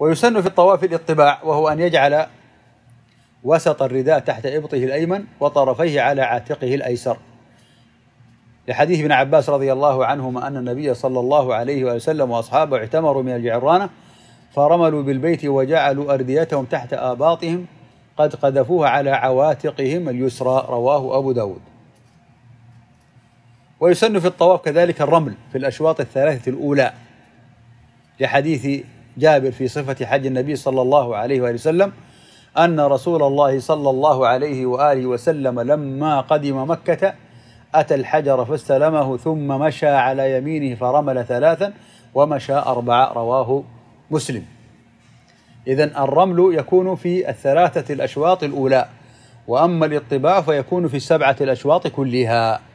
ويسن في الطواف الاطباع وهو أن يجعل وسط الرداء تحت إبطه الأيمن وطرفيه على عاتقه الأيسر لحديث ابن عباس رضي الله عنهما أن النبي صلى الله عليه وسلم وأصحابه اعتمروا من الجعرانة فرملوا بالبيت وجعلوا أرديتهم تحت آباطهم قد قذفوها على عواتقهم اليسرى رواه أبو داود ويسن في الطواف كذلك الرمل في الأشواط الثلاثة الأولى لحديث جابر في صفة حج النبي صلى الله عليه وآله وسلم أن رسول الله صلى الله عليه وآله وسلم لما قدم مكة أتى الحجر فاستلمه ثم مشى على يمينه فرمل ثلاثا ومشى أربعة رواه مسلم إذا الرمل يكون في الثلاثة الأشواط الأولى وأما الاطباع فيكون في السبعة الأشواط كلها